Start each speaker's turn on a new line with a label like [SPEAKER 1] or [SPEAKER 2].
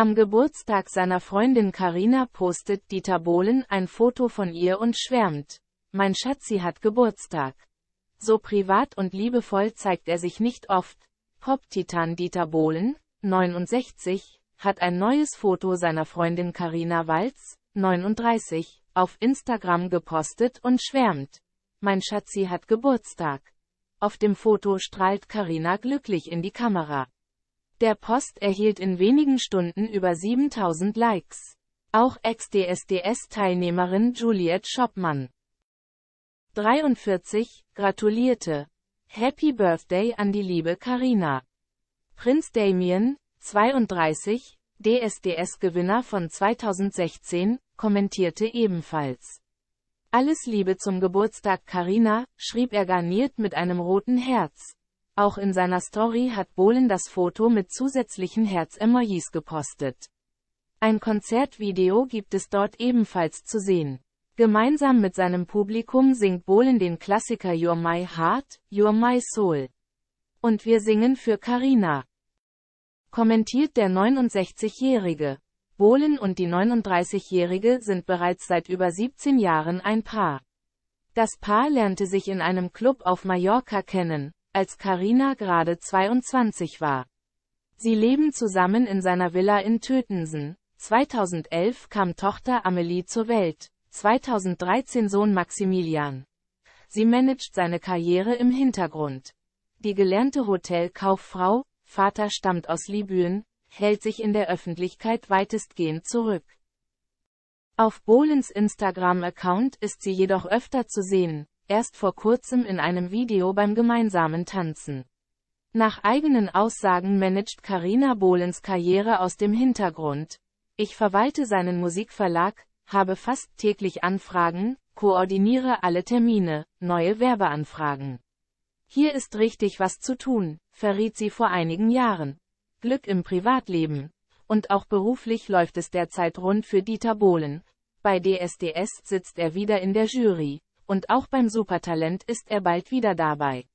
[SPEAKER 1] Am Geburtstag seiner Freundin Karina postet Dieter Bohlen ein Foto von ihr und schwärmt. Mein Schatzi hat Geburtstag. So privat und liebevoll zeigt er sich nicht oft. Pop-Titan Dieter Bohlen, 69, hat ein neues Foto seiner Freundin Karina Walz, 39, auf Instagram gepostet und schwärmt. Mein Schatzi hat Geburtstag. Auf dem Foto strahlt Karina glücklich in die Kamera. Der Post erhielt in wenigen Stunden über 7000 Likes. Auch Ex-DSDS-Teilnehmerin Juliette Schoppmann 43 gratulierte. Happy Birthday an die liebe Karina. Prinz Damien 32, DSDS-Gewinner von 2016, kommentierte ebenfalls. Alles Liebe zum Geburtstag Karina, schrieb er garniert mit einem roten Herz. Auch in seiner Story hat Bohlen das Foto mit zusätzlichen Herz-Emojis gepostet. Ein Konzertvideo gibt es dort ebenfalls zu sehen. Gemeinsam mit seinem Publikum singt Bohlen den Klassiker You're My Heart, You're My Soul. Und wir singen für Karina. Kommentiert der 69-Jährige. Bohlen und die 39-Jährige sind bereits seit über 17 Jahren ein Paar. Das Paar lernte sich in einem Club auf Mallorca kennen, als Karina gerade 22 war. Sie leben zusammen in seiner Villa in Tötensen. 2011 kam Tochter Amelie zur Welt, 2013 Sohn Maximilian. Sie managt seine Karriere im Hintergrund. Die gelernte Hotelkauffrau, Vater stammt aus Libyen, hält sich in der Öffentlichkeit weitestgehend zurück. Auf Bohlens Instagram-Account ist sie jedoch öfter zu sehen, erst vor kurzem in einem Video beim gemeinsamen Tanzen. Nach eigenen Aussagen managt Karina Bohlens Karriere aus dem Hintergrund. Ich verwalte seinen Musikverlag, habe fast täglich Anfragen, koordiniere alle Termine, neue Werbeanfragen. Hier ist richtig was zu tun, verriet sie vor einigen Jahren. Glück im Privatleben. Und auch beruflich läuft es derzeit rund für Dieter Bohlen. Bei DSDS sitzt er wieder in der Jury. Und auch beim Supertalent ist er bald wieder dabei.